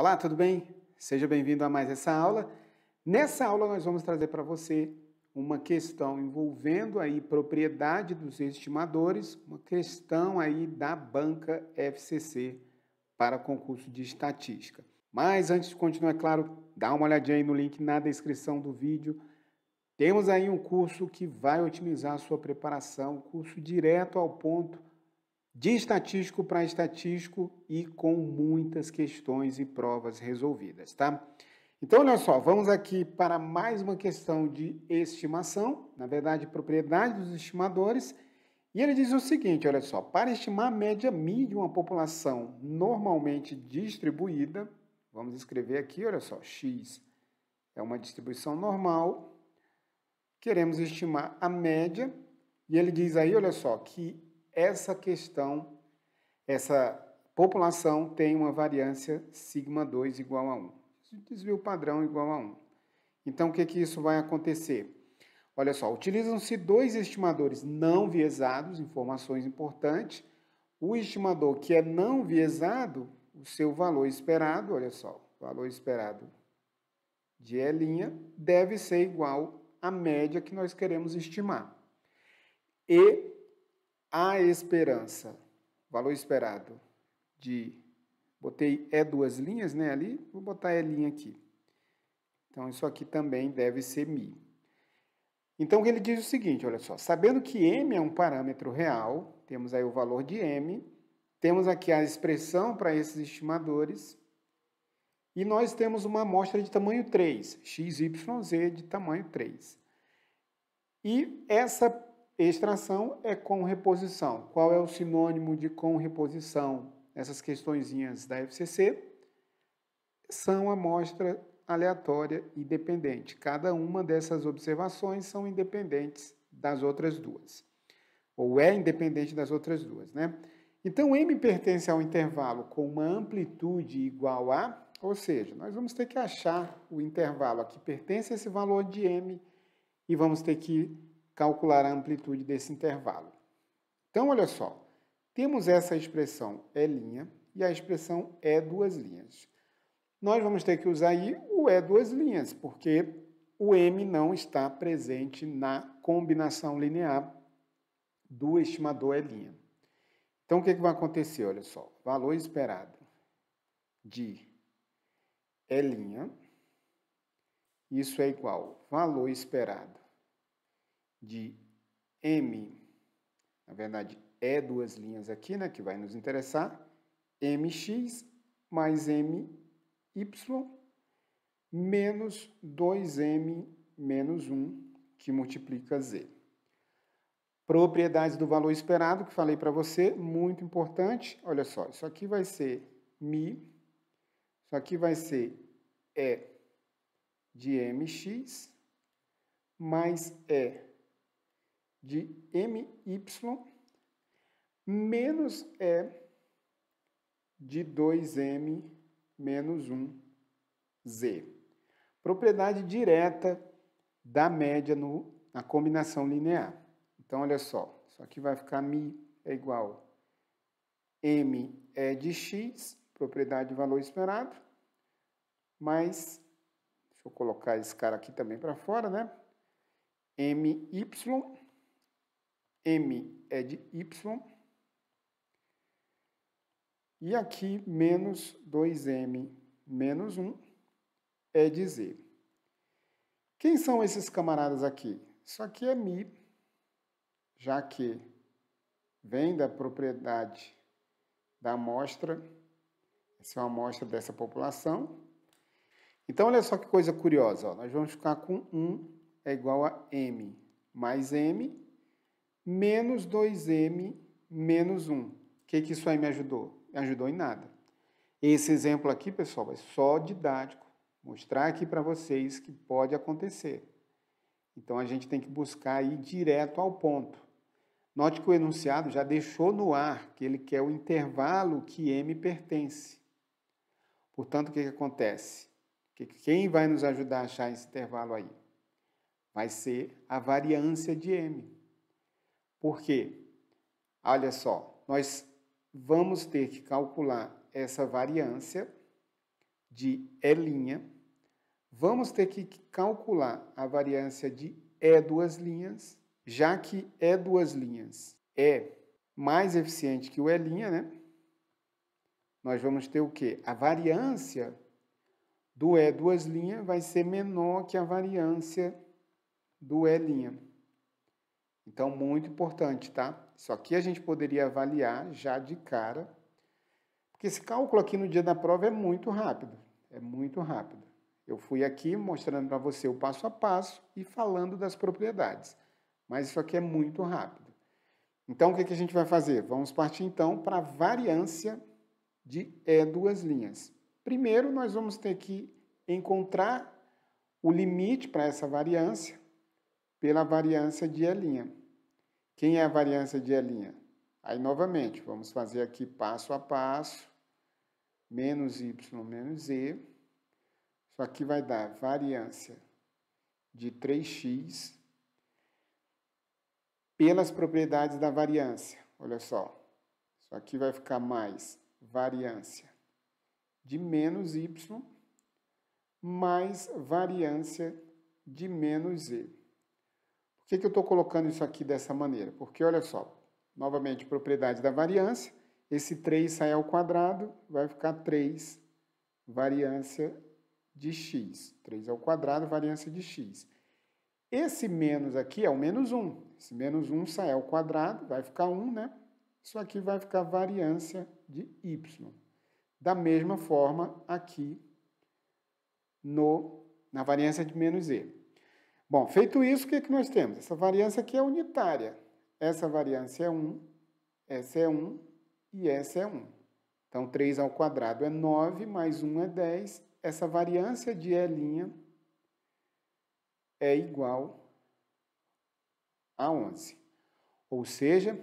Olá, tudo bem? Seja bem-vindo a mais essa aula. Nessa aula nós vamos trazer para você uma questão envolvendo aí propriedade dos estimadores, uma questão aí da banca FCC para concurso de estatística. Mas antes de continuar, é claro, dá uma olhadinha aí no link na descrição do vídeo. Temos aí um curso que vai otimizar a sua preparação, um curso direto ao ponto de estatístico para estatístico e com muitas questões e provas resolvidas, tá? Então, olha só, vamos aqui para mais uma questão de estimação, na verdade, propriedade dos estimadores. E ele diz o seguinte, olha só, para estimar a média mínima de uma população normalmente distribuída, vamos escrever aqui, olha só, x é uma distribuição normal, queremos estimar a média, e ele diz aí, olha só, que essa questão, essa população tem uma variância sigma 2 igual a 1. Desvio padrão igual a 1. Então, o que, que isso vai acontecer? Olha só, utilizam-se dois estimadores não viesados, informações importantes. O estimador que é não viesado, o seu valor esperado, olha só, valor esperado de E' deve ser igual à média que nós queremos estimar. E a esperança, valor esperado de botei é duas linhas, né, ali, vou botar E linha aqui. Então isso aqui também deve ser mi. Então ele diz o seguinte, olha só, sabendo que m é um parâmetro real, temos aí o valor de m, temos aqui a expressão para esses estimadores, e nós temos uma amostra de tamanho 3, x, y, z de tamanho 3. E essa Extração é com reposição. Qual é o sinônimo de com reposição? Essas questõezinhas da FCC são amostra aleatória e dependente. Cada uma dessas observações são independentes das outras duas. Ou é independente das outras duas, né? Então, M pertence ao intervalo com uma amplitude igual a, ou seja, nós vamos ter que achar o intervalo a que pertence esse valor de M e vamos ter que calcular a amplitude desse intervalo. Então, olha só, temos essa expressão E' é e a expressão E é duas linhas. Nós vamos ter que usar aí o E é duas linhas, porque o M não está presente na combinação linear do estimador E'. Então, o que, é que vai acontecer? Olha só, valor esperado de E', isso é igual valor esperado de M, na verdade é duas linhas aqui, né, que vai nos interessar, mx mais my menos 2m menos 1, que multiplica z. Propriedades do valor esperado, que falei para você, muito importante. Olha só, isso aqui vai ser mi, isso aqui vai ser e de mx, mais e de MY menos E de 2M menos 1Z. Propriedade direta da média no, na combinação linear. Então, olha só, isso aqui vai ficar mi é igual m é de x, propriedade de valor esperado, mais, deixa eu colocar esse cara aqui também para fora, né? my M é de Y. E aqui, menos 2M menos 1 é de Z. Quem são esses camaradas aqui? Isso aqui é Mi, já que vem da propriedade da amostra, essa é uma amostra dessa população. Então, olha só que coisa curiosa. Ó. Nós vamos ficar com 1 é igual a M mais M menos 2m menos 1. O que, que isso aí me ajudou? Me ajudou em nada. Esse exemplo aqui, pessoal, é só didático. Mostrar aqui para vocês que pode acontecer. Então, a gente tem que buscar ir direto ao ponto. Note que o enunciado já deixou no ar que ele quer o intervalo que M pertence. Portanto, o que, que acontece? Que quem vai nos ajudar a achar esse intervalo aí? Vai ser a variância de M. Porque, olha só, nós vamos ter que calcular essa variância de E', vamos ter que calcular a variância de E duas linhas, já que E duas linhas é mais eficiente que o E', né? Nós vamos ter o quê? A variância do E duas linhas vai ser menor que a variância do E'. Então, muito importante, tá? Isso aqui a gente poderia avaliar já de cara, porque esse cálculo aqui no dia da prova é muito rápido, é muito rápido. Eu fui aqui mostrando para você o passo a passo e falando das propriedades, mas isso aqui é muito rápido. Então, o que, que a gente vai fazer? Vamos partir, então, para a variância de E é duas linhas. Primeiro, nós vamos ter que encontrar o limite para essa variância, pela variância de E'. Quem é a variância de E'? Aí, novamente, vamos fazer aqui passo a passo, menos y menos e. Isso aqui vai dar variância de 3x pelas propriedades da variância. Olha só, isso aqui vai ficar mais variância de menos y mais variância de menos e que, que eu estou colocando isso aqui dessa maneira? Porque olha só, novamente, propriedade da variância, esse 3 sai ao quadrado, vai ficar 3 variância de x. 3 ao quadrado, variância de x. Esse menos aqui é o menos 1. Esse menos 1 sai ao quadrado, vai ficar 1, né? Isso aqui vai ficar variância de y. Da mesma forma aqui no, na variância de menos e. Bom, feito isso, o que, é que nós temos? Essa variância aqui é unitária. Essa variância é 1, essa é 1 e essa é 1. Então, 3 ao quadrado é 9, mais 1 é 10. Essa variância de E' é igual a 11. Ou seja,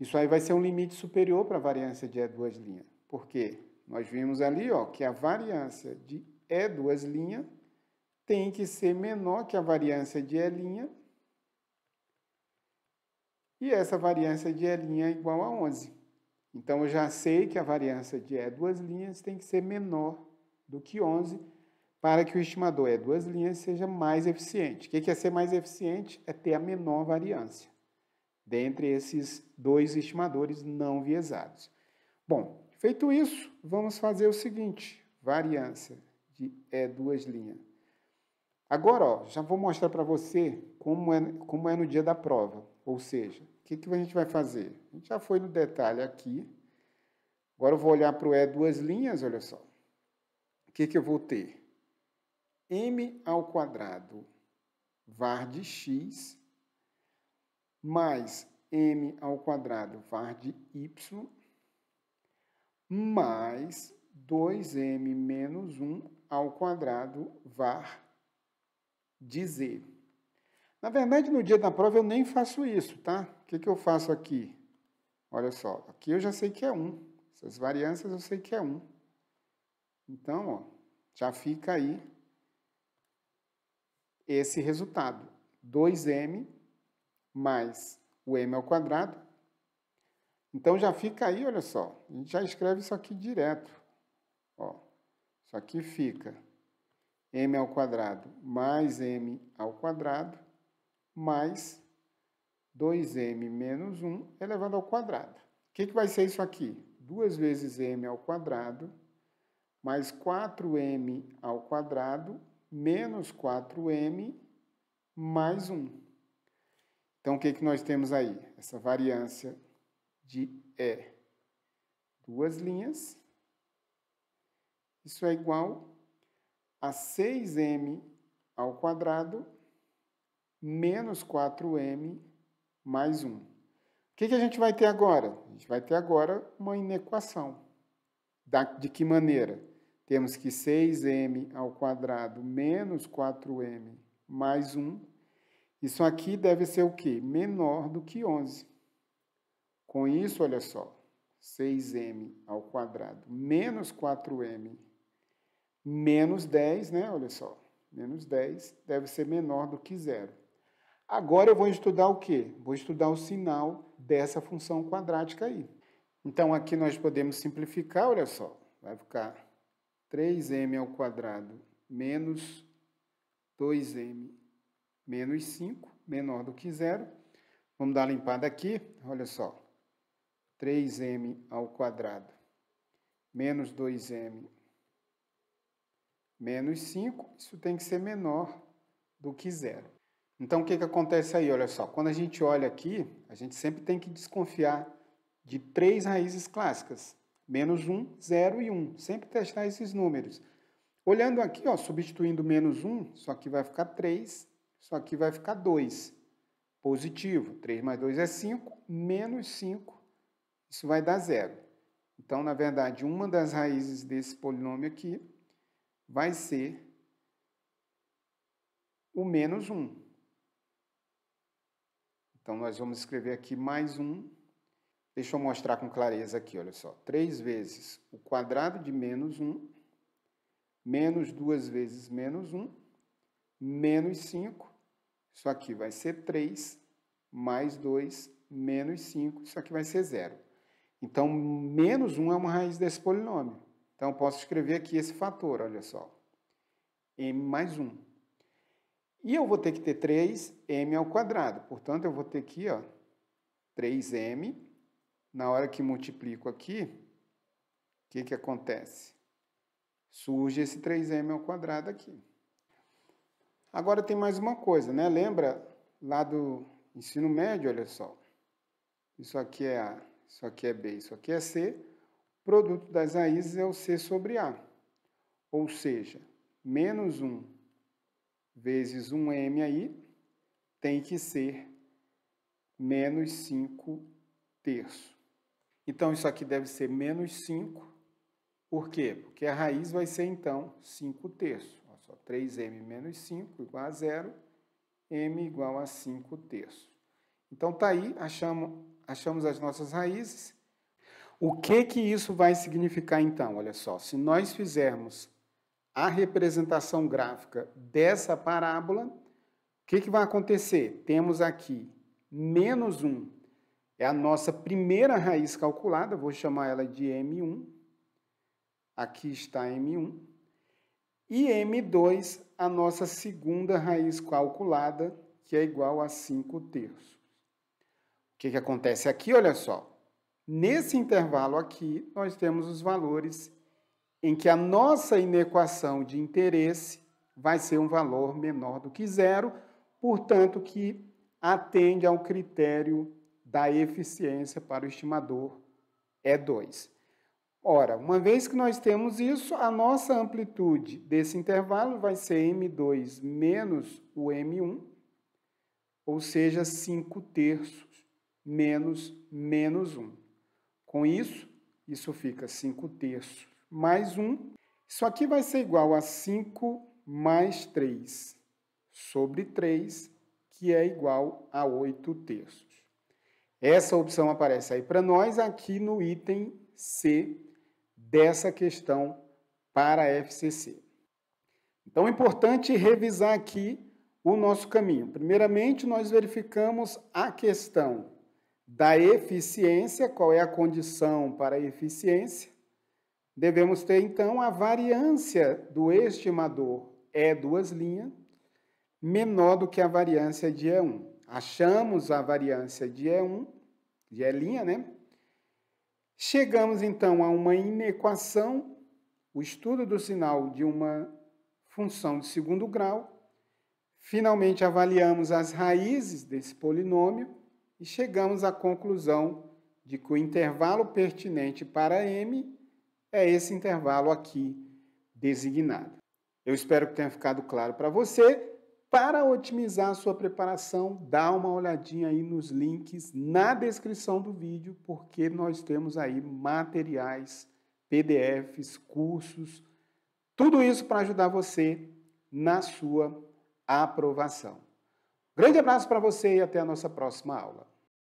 isso aí vai ser um limite superior para a variância de E duas linhas. Por quê? Nós vimos ali ó, que a variância de E duas linhas tem que ser menor que a variância de E', e essa variância de E' é igual a 11. Então, eu já sei que a variância de E é duas linhas tem que ser menor do que 11 para que o estimador E é duas linhas seja mais eficiente. O que é ser mais eficiente? É ter a menor variância dentre esses dois estimadores não viesados. Bom, feito isso, vamos fazer o seguinte. Variância de E é duas linhas Agora, ó, já vou mostrar para você como é, como é no dia da prova. Ou seja, o que, que a gente vai fazer? A gente já foi no detalhe aqui. Agora eu vou olhar para o E duas linhas, olha só. O que, que eu vou ter? M ao quadrado var de x mais m ao quadrado var de y mais 2m menos 1 ao quadrado var dizer. Na verdade, no dia da prova eu nem faço isso, tá? O que, que eu faço aqui? Olha só, aqui eu já sei que é 1. Essas variâncias eu sei que é 1. Então, ó, já fica aí esse resultado. 2m mais o m ao quadrado. Então já fica aí, olha só, a gente já escreve isso aqui direto. Ó, isso aqui fica m ao quadrado mais m ao quadrado mais 2m menos 1 elevado ao quadrado. O que, que vai ser isso aqui? 2 vezes m ao quadrado mais 4m ao quadrado menos 4m mais 1. Então, o que, que nós temos aí? Essa variância de E. Duas linhas. Isso é igual a 6m ao quadrado menos 4m mais 1. O que, que a gente vai ter agora? A gente vai ter agora uma inequação. Da, de que maneira? Temos que 6m ao quadrado menos 4m mais 1. Isso aqui deve ser o quê? Menor do que 11. Com isso, olha só, 6m ao quadrado menos 4m menos 10, né? Olha só, menos 10 deve ser menor do que zero. Agora eu vou estudar o quê? Vou estudar o sinal dessa função quadrática aí. Então aqui nós podemos simplificar, olha só, vai ficar 3m ao quadrado menos 2m menos 5, menor do que zero. Vamos dar uma limpada aqui, olha só, 3m ao quadrado menos 2m menos 5, isso tem que ser menor do que zero. Então, o que, que acontece aí? Olha só, quando a gente olha aqui, a gente sempre tem que desconfiar de três raízes clássicas, menos 1, 0 e 1. Sempre testar esses números. Olhando aqui, ó, substituindo menos 1, isso aqui vai ficar 3, isso aqui vai ficar 2. Positivo, 3 mais 2 é 5, menos 5, isso vai dar zero. Então, na verdade, uma das raízes desse polinômio aqui vai ser o menos 1. Então, nós vamos escrever aqui mais 1. Deixa eu mostrar com clareza aqui, olha só. 3 vezes o quadrado de menos 1, menos 2 vezes menos 1, menos 5. Isso aqui vai ser 3, mais 2, menos 5. Isso aqui vai ser 0. Então, menos 1 é uma raiz desse polinômio. Então, posso escrever aqui esse fator, olha só. M mais 1. E eu vou ter que ter 3m ao quadrado. Portanto, eu vou ter aqui, ó, 3m. Na hora que multiplico aqui, o que, que acontece? Surge esse 3m ao quadrado aqui. Agora tem mais uma coisa, né? Lembra lá do ensino médio, olha só. Isso aqui é A, isso aqui é B, isso aqui é C produto das raízes é o C sobre A, ou seja, menos 1 vezes 1m aí tem que ser menos 5 terços. Então, isso aqui deve ser menos 5, por quê? Porque a raiz vai ser, então, 5 terços. 3m menos 5 igual a zero, m igual a 5 terços. Então, tá aí, achamos, achamos as nossas raízes. O que que isso vai significar então? Olha só, se nós fizermos a representação gráfica dessa parábola, o que, que vai acontecer? Temos aqui menos 1, é a nossa primeira raiz calculada, vou chamar ela de M1, aqui está M1, e M2, a nossa segunda raiz calculada, que é igual a 5 terços. O que, que acontece aqui? Olha só, Nesse intervalo aqui, nós temos os valores em que a nossa inequação de interesse vai ser um valor menor do que zero, portanto que atende ao critério da eficiência para o estimador E2. É Ora, uma vez que nós temos isso, a nossa amplitude desse intervalo vai ser M2 menos o M1, ou seja, 5 terços menos menos 1. Com isso, isso fica 5 terços mais 1. Isso aqui vai ser igual a 5 mais 3 sobre 3, que é igual a 8 terços. Essa opção aparece aí para nós aqui no item C dessa questão para a FCC. Então é importante revisar aqui o nosso caminho. Primeiramente, nós verificamos a questão da eficiência, qual é a condição para a eficiência, devemos ter então a variância do estimador E duas linhas menor do que a variância de E1. Achamos a variância de E1, de E linha, né? Chegamos então a uma inequação, o estudo do sinal de uma função de segundo grau. Finalmente avaliamos as raízes desse polinômio e chegamos à conclusão de que o intervalo pertinente para M é esse intervalo aqui designado. Eu espero que tenha ficado claro para você. Para otimizar a sua preparação, dá uma olhadinha aí nos links na descrição do vídeo, porque nós temos aí materiais, PDFs, cursos, tudo isso para ajudar você na sua aprovação. Grande abraço para você e até a nossa próxima aula.